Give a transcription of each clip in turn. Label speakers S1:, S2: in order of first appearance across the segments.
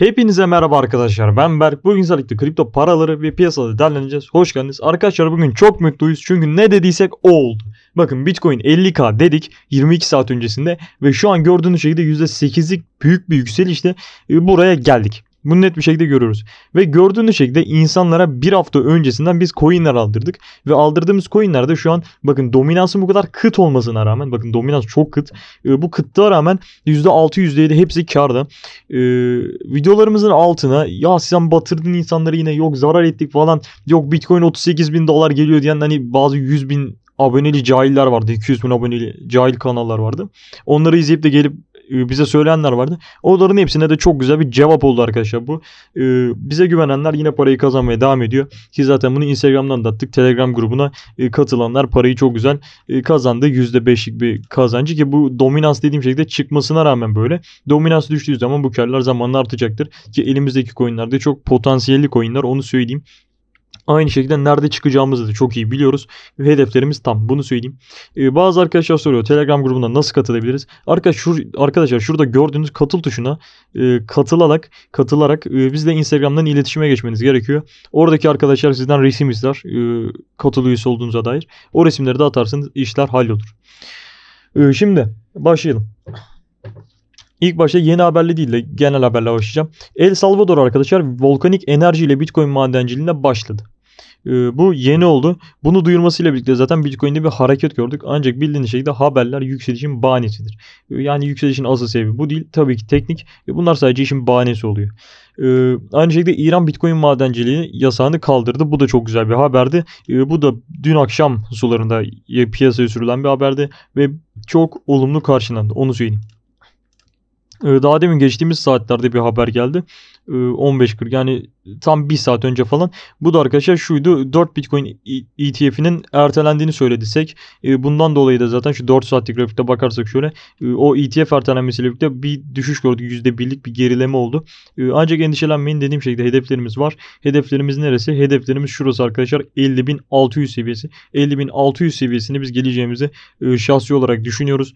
S1: Hepinize merhaba arkadaşlar ben Berk. Bugün sizlerle kripto paraları ve piyasaları derleneceğiz. Hoş geldiniz. Arkadaşlar bugün çok mutluyuz çünkü ne dediysek o oldu. Bakın Bitcoin 50k dedik 22 saat öncesinde ve şu an gördüğünüz şekilde %8'lik büyük bir yükselişle e, buraya geldik. Bunu net bir şekilde görüyoruz. Ve gördüğünüz şekilde insanlara bir hafta öncesinden biz coinler aldırdık. Ve aldırdığımız coinlerde şu an bakın dominansın bu kadar kıt olmasına rağmen bakın dominans çok kıt. E, bu kıtlığa rağmen %6 %7 hepsi karda. E, ee, videolarımızın altına ya sen batırdın insanları yine yok zarar ettik falan. Yok bitcoin 38 bin dolar geliyor diyen hani bazı 100 bin aboneli cahiller vardı. 200 bin aboneli cahil kanallar vardı. Onları izleyip de gelip ee, bize söyleyenler vardı. Onların hepsine de çok güzel bir cevap oldu arkadaşlar bu. E, bize güvenenler yine parayı kazanmaya devam ediyor. Ki zaten bunu Instagram'dan da attık. Telegram grubuna e, katılanlar parayı çok güzel e, kazandı. %5'lik bir kazancı ki bu dominans dediğim şekilde çıkmasına rağmen böyle. Dominans düştüğü zaman bu karlar zamanla artacaktır. Ki elimizdeki coinlerde çok potansiyelli coinler onu söyleyeyim. Aynı şekilde nerede çıkacağımızı da çok iyi biliyoruz. Ve hedeflerimiz tam. Bunu söyleyeyim. Ee, bazı arkadaşlar soruyor. Telegram grubuna nasıl katılabiliriz? Arkadaş, şur, arkadaşlar şurada gördüğünüz katıl tuşuna e, katılarak katılarak e, bizle Instagram'dan iletişime geçmeniz gerekiyor. Oradaki arkadaşlar sizden resim ister. E, katıl üyesi olduğunuza dair. O resimleri de atarsınız. işler hallolur. E, şimdi başlayalım. İlk başta yeni haberle değil de genel haberle başlayacağım. El Salvador arkadaşlar volkanik enerjiyle Bitcoin madenciliğine başladı. Ee, bu yeni oldu. Bunu duyurmasıyla birlikte zaten Bitcoin'de bir hareket gördük. Ancak bildiğiniz şekilde haberler yükselişin bahanesidir. Ee, yani yükselişin asıl sebebi bu değil. Tabii ki teknik. bunlar sadece işin bahanesi oluyor. E, aynı şekilde İran Bitcoin madenciliği yasağını kaldırdı. Bu da çok güzel bir haberdi. bu da dün akşam sularında piyasaya sürülen bir haberdi ve çok olumlu karşılandı. Onu söyleyeyim. Daha demin geçtiğimiz saatlerde bir haber geldi. 15.40 ee, yani tam bir saat önce falan. Bu da arkadaşlar şuydu 4 Bitcoin ETF'inin e ertelendiğini söyledi e, Bundan dolayı da zaten şu 4 saatlik grafikte bakarsak şöyle e, o ETF ertelenmesiyle birlikte bir düşüş gördük. %1'lik bir gerileme oldu. Ancak endişelenmeyin dediğim şekilde hedeflerimiz var. Hedeflerimiz neresi? Hedeflerimiz şurası arkadaşlar 50.600 seviyesi. 50.600 seviyesini biz geleceğimizi şahsi olarak düşünüyoruz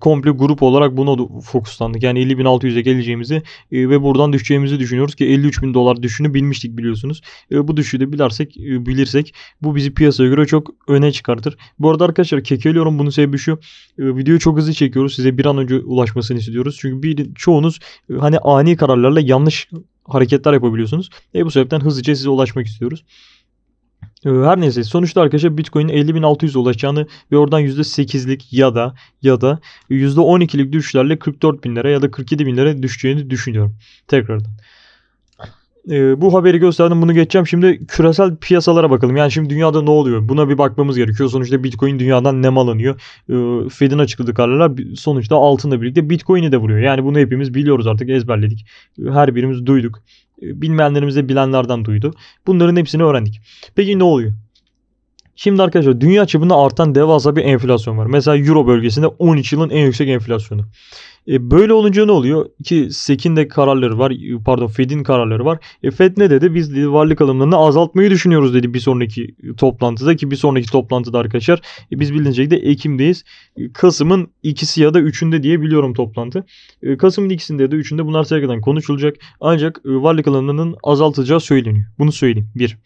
S1: komple grup olarak buna fokuslandık. Yani 50.600'e geleceğimizi e, ve buradan düşeceğimizi düşünüyoruz ki 53.000 dolar düşünü bilmiştik biliyorsunuz. E, bu düşüyü de bilersek, e, bilirsek bu bizi piyasaya göre çok öne çıkartır. Bu arada arkadaşlar kekeliyorum bunun sebebi şu. E, videoyu çok hızlı çekiyoruz. Size bir an önce ulaşmasını istiyoruz. Çünkü bir çoğunuz hani ani kararlarla yanlış hareketler yapabiliyorsunuz. E, bu sebepten hızlıca size ulaşmak istiyoruz. Ee, her neyse sonuçta arkadaşlar Bitcoin'in 50.600 ulaşacağını ve oradan %8'lik ya da ya da %12'lik düşüşlerle 44.000 lira ya da 47.000 lira düşeceğini düşünüyorum. Tekrardan. Ee, bu haberi gösterdim bunu geçeceğim. Şimdi küresel piyasalara bakalım. Yani şimdi dünyada ne oluyor? Buna bir bakmamız gerekiyor. Sonuçta Bitcoin dünyadan nem alınıyor. Ee, Fed'in açıkladığı kararlar sonuçta altınla birlikte Bitcoin'i de vuruyor. Yani bunu hepimiz biliyoruz artık ezberledik. Her birimiz duyduk bilmeyenlerimiz bilenlerden duydu. Bunların hepsini öğrendik. Peki ne oluyor? Şimdi arkadaşlar dünya çapında artan devasa bir enflasyon var. Mesela Euro bölgesinde 13 yılın en yüksek enflasyonu. E, böyle olunca ne oluyor? Ki SEC'in de kararları var. E, pardon Fed'in kararları var. E, Fed ne dedi? Biz varlık alımlarını azaltmayı düşünüyoruz dedi bir sonraki toplantıda. Ki bir sonraki toplantıda arkadaşlar e, biz bildiğiniz şekilde Ekim'deyiz. E, Kasım'ın ikisi ya da üçünde diye biliyorum toplantı. E, Kasım'ın ikisinde ya da üçünde bunlar sergiden konuşulacak. Ancak e, varlık alımlarının azaltacağı söyleniyor. Bunu söyleyeyim. Bir.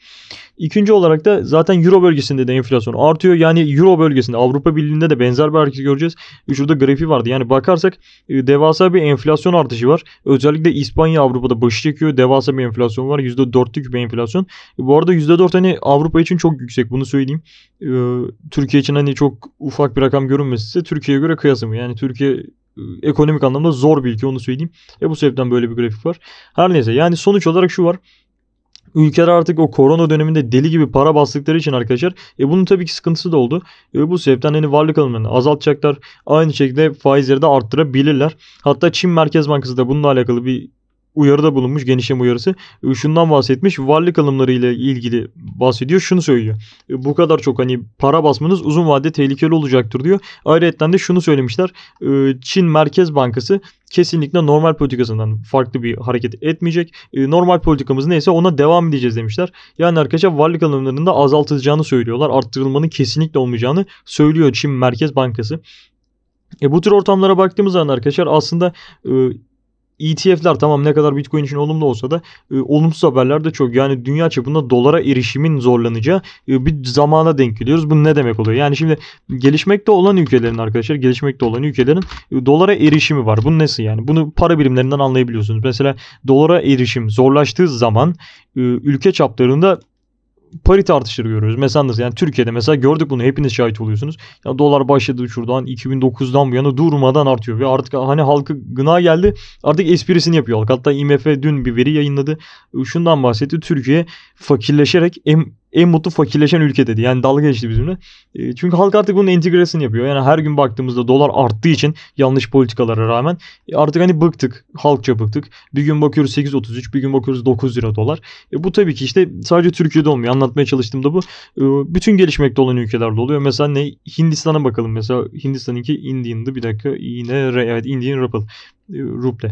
S1: İkinci olarak da zaten Euro bölgesinde de enflasyon artıyor. Yani Euro bölgesinde Avrupa Birliği'nde de benzer bir hareket göreceğiz. E, şurada grafiği vardı. Yani bakarsak e, devasa bir enflasyon artışı var. Özellikle İspanya Avrupa'da başı çekiyor. Devasa bir enflasyon var. %4'lük bir enflasyon. E, bu arada %4 hani Avrupa için çok yüksek. Bunu söyleyeyim. Türkiye için hani çok ufak bir rakam görünmesi ise Türkiye'ye göre kıyasım. Yani Türkiye ekonomik anlamda zor bir ülke onu söyleyeyim. E bu sebepten böyle bir grafik var. Her neyse yani sonuç olarak şu var. Ülkeler artık o korona döneminde deli gibi para bastıkları için arkadaşlar e bunun tabii ki sıkıntısı da oldu. E bu sebepten hani varlık alımlarını azaltacaklar. Aynı şekilde faizleri de arttırabilirler. Hatta Çin Merkez Bankası da bununla alakalı bir uyarıda bulunmuş. Genişleme uyarısı. Ee, şundan bahsetmiş. Varlık alımları ile ilgili bahsediyor. Şunu söylüyor. Ee, bu kadar çok hani para basmanız uzun vadede tehlikeli olacaktır diyor. Ayrıca de şunu söylemişler. Ee, Çin Merkez Bankası kesinlikle normal politikasından farklı bir hareket etmeyecek. Normal politikamız neyse ona devam edeceğiz demişler. Yani arkadaşlar varlık alımlarının da azaltılacağını söylüyorlar. Arttırılmanın kesinlikle olmayacağını söylüyor Çin Merkez Bankası. E, bu tür ortamlara baktığımız zaman arkadaşlar aslında e, ETF'ler tamam ne kadar Bitcoin için olumlu olsa da e, olumsuz haberler de çok. Yani dünya çapında dolara erişimin zorlanacağı e, bir zamana denk geliyoruz. Bu ne demek oluyor? Yani şimdi gelişmekte olan ülkelerin arkadaşlar gelişmekte olan ülkelerin e, dolara erişimi var. Bu nasıl yani? Bunu para birimlerinden anlayabiliyorsunuz. Mesela dolara erişim zorlaştığı zaman e, ülke çaplarında parite artışları görüyoruz. Mesela nasıl? Yani Türkiye'de mesela gördük bunu. Hepiniz şahit oluyorsunuz. Ya dolar başladı şuradan 2009'dan bu yana durmadan artıyor. Ve artık hani halkı gına geldi. Artık esprisini yapıyor halk. Hatta IMF dün bir veri yayınladı. Şundan bahsetti. Türkiye fakirleşerek em en mutlu fakirleşen ülke dedi. Yani dalga geçti bizimle. E, çünkü halk artık bunun entegresini yapıyor. Yani her gün baktığımızda dolar arttığı için yanlış politikalara rağmen e, artık hani bıktık. Halkça bıktık. Bir gün bakıyoruz 8.33 bir gün bakıyoruz 9 lira dolar. E, bu tabii ki işte sadece Türkiye'de olmuyor. Anlatmaya da bu. E, bütün gelişmekte olan ülkelerde oluyor. Mesela ne? Hindistan'a bakalım. Mesela Hindistan'ınki Indian'dı. Bir dakika. Yine evet Indian Rupee. E, ruble.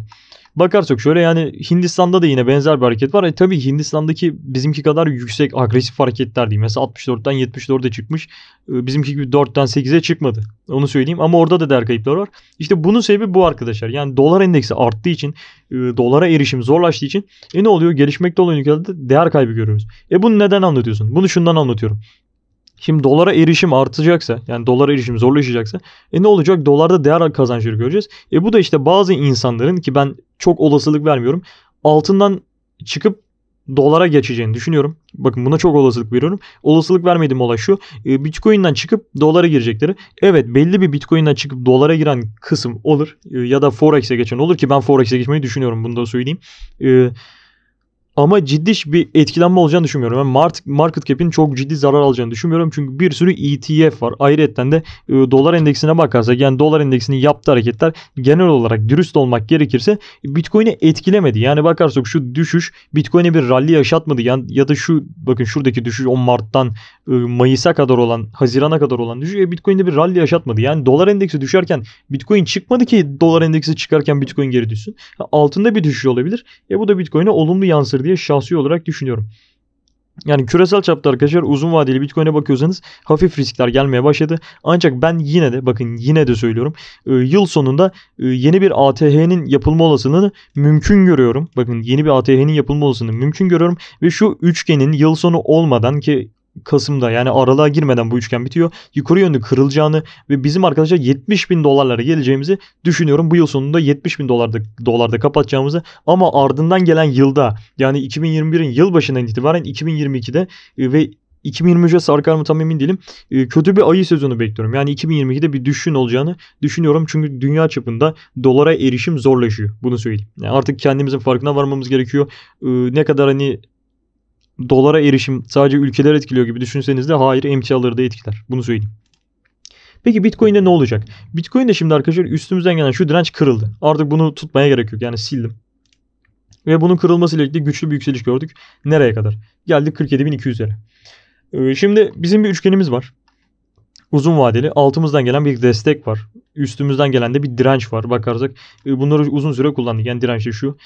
S1: Bakarsak şöyle yani Hindistan'da da yine benzer bir hareket var. E tabii Hindistan'daki bizimki kadar yüksek agresif hareketler değil. Mesela 64'ten 74'e çıkmış. E, bizimki gibi 4'ten 8'e çıkmadı. Onu söyleyeyim ama orada da değer kayıpları var. İşte bunun sebebi bu arkadaşlar. Yani dolar endeksi arttığı için, e, dolara erişim zorlaştığı için e ne oluyor? Gelişmekte olan ülkelerde değer kaybı görüyoruz. E bunu neden anlatıyorsun? Bunu şundan anlatıyorum. Şimdi dolara erişim artacaksa yani dolara erişim zorlaşacaksa e ne olacak? Dolarda değer kazancı göreceğiz. E bu da işte bazı insanların ki ben çok olasılık vermiyorum altından çıkıp dolara geçeceğini düşünüyorum. Bakın buna çok olasılık veriyorum. Olasılık vermediğim olay şu. E, Bitcoin'den çıkıp dolara girecekleri. Evet belli bir Bitcoin'den çıkıp dolara giren kısım olur. E, ya da Forex'e geçen olur ki ben Forex'e geçmeyi düşünüyorum. Bunu da söyleyeyim. E, ama ciddi bir etkilenme olacağını düşünmüyorum. Ben market, market cap'in çok ciddi zarar alacağını düşünmüyorum. Çünkü bir sürü ETF var. Ayrıca de e, dolar endeksine bakarsak yani dolar endeksinin yaptığı hareketler genel olarak dürüst olmak gerekirse Bitcoin'i etkilemedi. Yani bakarsak şu düşüş Bitcoin'e bir rally yaşatmadı. Yani ya da şu bakın şuradaki düşüş 10 Mart'tan e, Mayıs'a kadar olan Haziran'a kadar olan düşüş e, Bitcoin'de bir rally yaşatmadı. Yani dolar endeksi düşerken Bitcoin çıkmadı ki dolar endeksi çıkarken Bitcoin geri düşsün. Altında bir düşüş olabilir. E bu da Bitcoin'e olumlu yansır diye şahsi olarak düşünüyorum. Yani küresel çapta arkadaşlar uzun vadeli Bitcoin'e bakıyorsanız hafif riskler gelmeye başladı. Ancak ben yine de bakın yine de söylüyorum. E, yıl sonunda e, yeni bir ATH'nin yapılma olasılığını mümkün görüyorum. Bakın yeni bir ATH'nin yapılma olasılığını mümkün görüyorum. Ve şu üçgenin yıl sonu olmadan ki Kasım'da yani aralığa girmeden bu üçgen bitiyor. Yukarı yönlü kırılacağını ve bizim arkadaşlar 70 bin dolarlara geleceğimizi düşünüyorum. Bu yıl sonunda 70 bin dolarda, dolarda kapatacağımızı ama ardından gelen yılda yani 2021'in yılbaşından itibaren 2022'de e, ve 2023'e sarkar mı tam emin değilim. E, kötü bir ayı sezonu bekliyorum. Yani 2022'de bir düşün olacağını düşünüyorum. Çünkü dünya çapında dolara erişim zorlaşıyor. Bunu söyleyeyim. Yani artık kendimizin farkına varmamız gerekiyor. E, ne kadar hani dolara erişim sadece ülkeler etkiliyor gibi düşünseniz de hayır emtiaları da etkiler. Bunu söyleyeyim. Peki Bitcoin'de ne olacak? Bitcoin'de şimdi arkadaşlar üstümüzden gelen şu direnç kırıldı. Artık bunu tutmaya gerek yok. Yani sildim. Ve bunun kırılmasıyla birlikte güçlü bir yükseliş gördük. Nereye kadar? Geldik 47.200'lere. şimdi bizim bir üçgenimiz var. Uzun vadeli altımızdan gelen bir destek var. Üstümüzden gelen de bir direnç var bakarsak. Ee, bunları uzun süre kullandık. Yani direnç şu.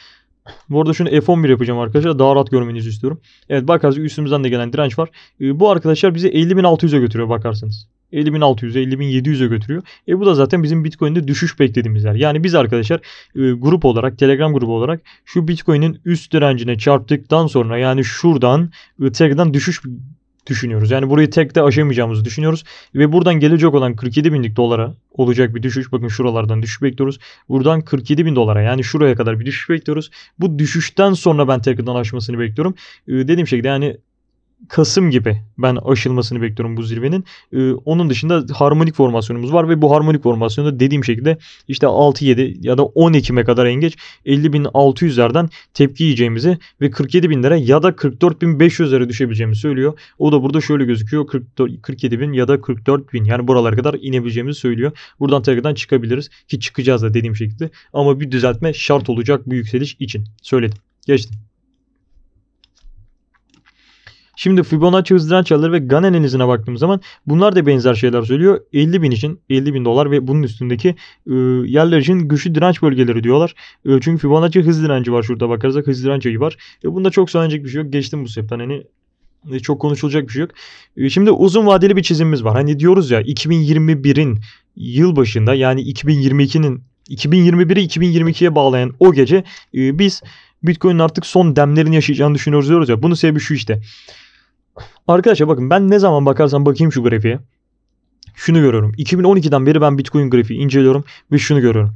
S1: Bu arada şunu F11 yapacağım arkadaşlar. Daha rahat görmenizi istiyorum. Evet bakarsanız üstümüzden de gelen direnç var. E, bu arkadaşlar bizi 50.600'e götürüyor bakarsanız. 50.600'e 50.700'e götürüyor. E bu da zaten bizim Bitcoin'de düşüş beklediğimiz yer. Yani biz arkadaşlar e, grup olarak Telegram grubu olarak şu Bitcoin'in üst direncine çarptıktan sonra yani şuradan e, Telegram'dan düşüş düşünüyoruz. Yani burayı tek de aşamayacağımızı düşünüyoruz. Ve buradan gelecek olan 47 binlik dolara olacak bir düşüş. Bakın şuralardan düşüş bekliyoruz. Buradan 47 bin dolara yani şuraya kadar bir düşüş bekliyoruz. Bu düşüşten sonra ben tekrardan aşmasını bekliyorum. Ee, dediğim şekilde yani Kasım gibi ben aşılmasını bekliyorum bu zirvenin. Ee, onun dışında harmonik formasyonumuz var ve bu harmonik formasyonda dediğim şekilde işte 6-7 ya da 10 Ekim'e kadar en geç 50.600'lerden tepki yiyeceğimizi ve 47 bin 47.000'lere ya da 44.500'lere düşebileceğimizi söylüyor. O da burada şöyle gözüküyor 44, 47 bin ya da 44 bin yani buralara kadar inebileceğimizi söylüyor. Buradan tekrardan çıkabiliriz ki çıkacağız da dediğim şekilde ama bir düzeltme şart olacak bu yükseliş için söyledim. Geçtim. Şimdi Fibonacci hızlı dirençleri ve GAN analizine baktığım zaman bunlar da benzer şeyler söylüyor. 50 bin için 50 bin dolar ve bunun üstündeki e, yerler için güçlü direnç bölgeleri diyorlar. E, çünkü Fibonacci hız direnci var şurada bakarsak hız direnç ayı var. E, bunda çok söylenecek bir şey yok. Geçtim bu sebepten hani e, çok konuşulacak bir şey yok. E, şimdi uzun vadeli bir çizimimiz var. Hani diyoruz ya 2021'in yıl başında yani 2022'nin 2021'i 2022'ye bağlayan o gece e, biz Bitcoin'in artık son demlerini yaşayacağını düşünüyoruz diyoruz ya. Bunun sebebi şu işte. Arkadaşlar bakın ben ne zaman bakarsam bakayım şu grafiğe. Şunu görüyorum. 2012'den beri ben Bitcoin grafiği inceliyorum ve şunu görüyorum.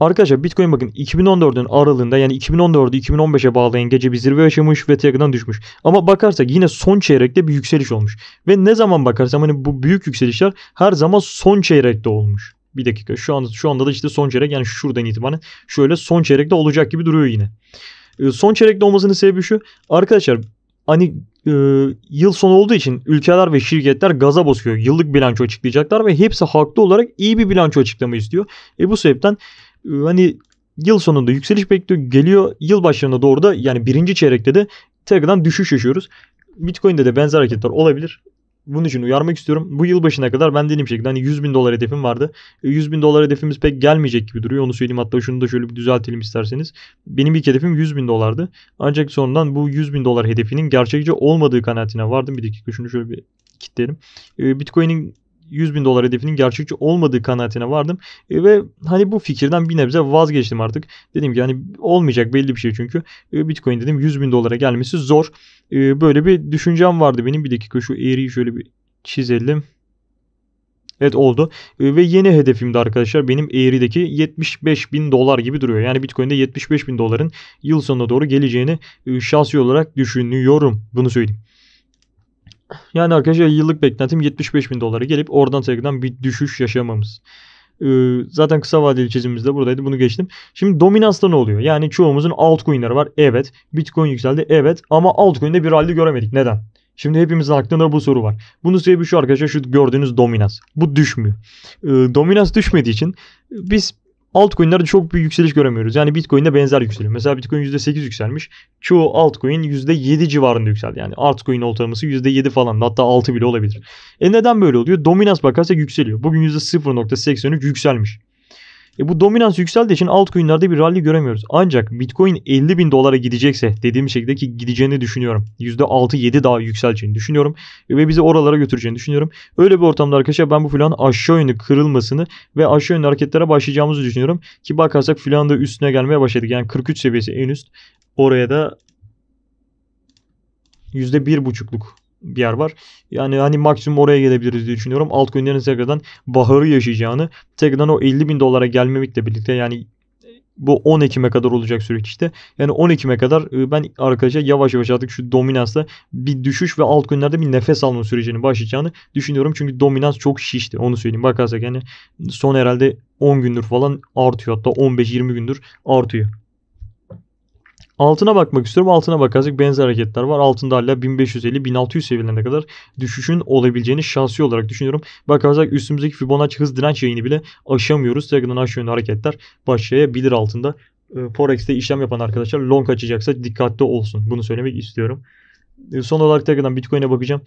S1: Arkadaşlar Bitcoin bakın 2014'ün aralığında yani 2014'ü 2015'e bağlayan gece bir zirve yaşamış ve tekrardan düşmüş. Ama bakarsak yine son çeyrekte bir yükseliş olmuş. Ve ne zaman bakarsam hani bu büyük yükselişler her zaman son çeyrekte olmuş. Bir dakika şu anda şu anda da işte son çeyrek yani şuradan itibaren şöyle son çeyrekte olacak gibi duruyor yine. Ee, son çeyrekte olmasının sebebi şu. Arkadaşlar hani e, yıl sonu olduğu için ülkeler ve şirketler gaza basıyor. Yıllık bilanço açıklayacaklar ve hepsi haklı olarak iyi bir bilanço açıklama istiyor. E bu sebepten e, hani yıl sonunda yükseliş bekliyor. Geliyor yıl başlarına doğru da yani birinci çeyrekte de tekrardan düşüş yaşıyoruz. Bitcoin'de de benzer hareketler olabilir bunun için uyarmak istiyorum. Bu yıl başına kadar ben dediğim şekilde hani 100 bin dolar hedefim vardı. 100 e, bin dolar hedefimiz pek gelmeyecek gibi duruyor. Onu söyleyeyim hatta şunu da şöyle bir düzeltelim isterseniz. Benim ilk hedefim 100 bin dolardı. Ancak sonradan bu 100 bin dolar hedefinin gerçekçi olmadığı kanaatine vardım. Bir dakika şunu şöyle bir kitleyelim. E, Bitcoin'in 100 bin dolar hedefinin gerçekçi olmadığı kanaatine vardım. E, ve hani bu fikirden bir nebze vazgeçtim artık. Dedim ki hani olmayacak belli bir şey çünkü. E, Bitcoin dedim 100 bin dolara gelmesi zor. E, böyle bir düşüncem vardı benim. Bir dakika şu eğriyi şöyle bir çizelim. Evet oldu. E, ve yeni hedefimde arkadaşlar benim eğrideki 75 bin dolar gibi duruyor. Yani Bitcoin'de 75 bin doların yıl sonuna doğru geleceğini e, şahsi olarak düşünüyorum. Bunu söyleyeyim. Yani arkadaşlar yıllık beklentim 75 bin dolara gelip oradan tekrardan bir düşüş yaşamamız. Ee, zaten kısa vadeli çizimimiz de buradaydı. Bunu geçtim. Şimdi dominansta ne oluyor? Yani çoğumuzun altcoin'leri var. Evet. Bitcoin yükseldi. Evet. Ama altcoin'de bir rally göremedik. Neden? Şimdi hepimizin aklında bu soru var. Bunun sebebi şu arkadaşlar şu gördüğünüz dominans. Bu düşmüyor. Ee, dominans düşmediği için biz altcoin'lerde çok büyük yükseliş göremiyoruz. Yani Bitcoin'de benzer yükseliyor. Mesela Bitcoin %8 yükselmiş. Çoğu altcoin %7 civarında yükseldi. Yani altcoin ortalaması %7 falan hatta 6 bile olabilir. E neden böyle oluyor? Dominans bakarsak yükseliyor. Bugün %0.83 yükselmiş. E bu dominans yükseldiği için altcoin'lerde bir rally göremiyoruz. Ancak Bitcoin 50 bin dolara gidecekse dediğim şekilde ki gideceğini düşünüyorum. %6-7 daha yükseleceğini düşünüyorum. Ve bizi oralara götüreceğini düşünüyorum. Öyle bir ortamda arkadaşlar ben bu filan aşağı yönlü kırılmasını ve aşağı yönlü hareketlere başlayacağımızı düşünüyorum. Ki bakarsak filan da üstüne gelmeye başladık. Yani 43 seviyesi en üst. Oraya da %1.5'luk bir yer var. Yani hani maksimum oraya gelebiliriz diye düşünüyorum. Alt günlerin tekrardan baharı yaşayacağını tekrardan o 50 bin dolara gelmemekle birlikte yani bu 10 Ekim'e kadar olacak süreç işte. Yani 10 Ekim'e kadar e, ben arkadaşlar yavaş yavaş artık şu dominansla bir düşüş ve alt günlerde bir nefes alma sürecinin başlayacağını düşünüyorum. Çünkü dominans çok şişti onu söyleyeyim. Bakarsak yani son herhalde 10 gündür falan artıyor hatta 15-20 gündür artıyor. Altına bakmak istiyorum. Altına bakarsak benzer hareketler var. Altında hala 1550-1600 seviyelerine kadar düşüşün olabileceğini şahsi olarak düşünüyorum. Bakarsak üstümüzdeki Fibonacci hız direnç yayını bile aşamıyoruz. Tekrardan aşağı yönlü hareketler başlayabilir altında. Ee, Forex'te işlem yapan arkadaşlar long açacaksa dikkatli olsun. Bunu söylemek istiyorum. Ee, son olarak tekrardan Bitcoin'e bakacağım.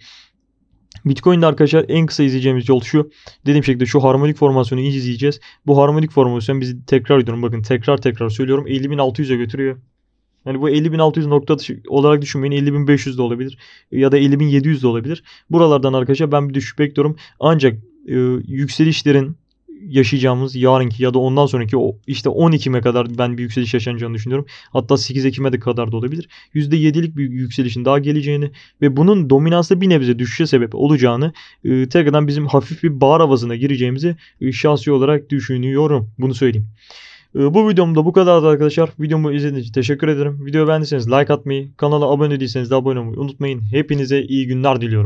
S1: Bitcoin'de arkadaşlar en kısa izleyeceğimiz yol şu. Dediğim şekilde şu harmonik formasyonu izleyeceğiz. Bu harmonik formasyon bizi tekrar ediyorum. Bakın tekrar tekrar söylüyorum. 50.600'e götürüyor. Yani bu 50.600 nokta olarak düşünmeyin. 50.500 de olabilir. Ya da 50.700 de olabilir. Buralardan arkadaşlar ben bir düşüş bekliyorum. Ancak e, yükselişlerin yaşayacağımız yarınki ya da ondan sonraki o işte 10 Ekim'e kadar ben bir yükseliş yaşanacağını düşünüyorum. Hatta 8 Ekim'e de kadar da olabilir. %7'lik bir yükselişin daha geleceğini ve bunun dominansta bir nebze düşüşe sebep olacağını e, tekrardan bizim hafif bir bağır havasına gireceğimizi e, şahsi olarak düşünüyorum. Bunu söyleyeyim. Ee, bu videomda bu kadar arkadaşlar. Videomu izlediğiniz için teşekkür ederim. Videoyu beğendiyseniz like atmayı, kanala abone değilseniz de abone olmayı unutmayın. Hepinize iyi günler diliyorum.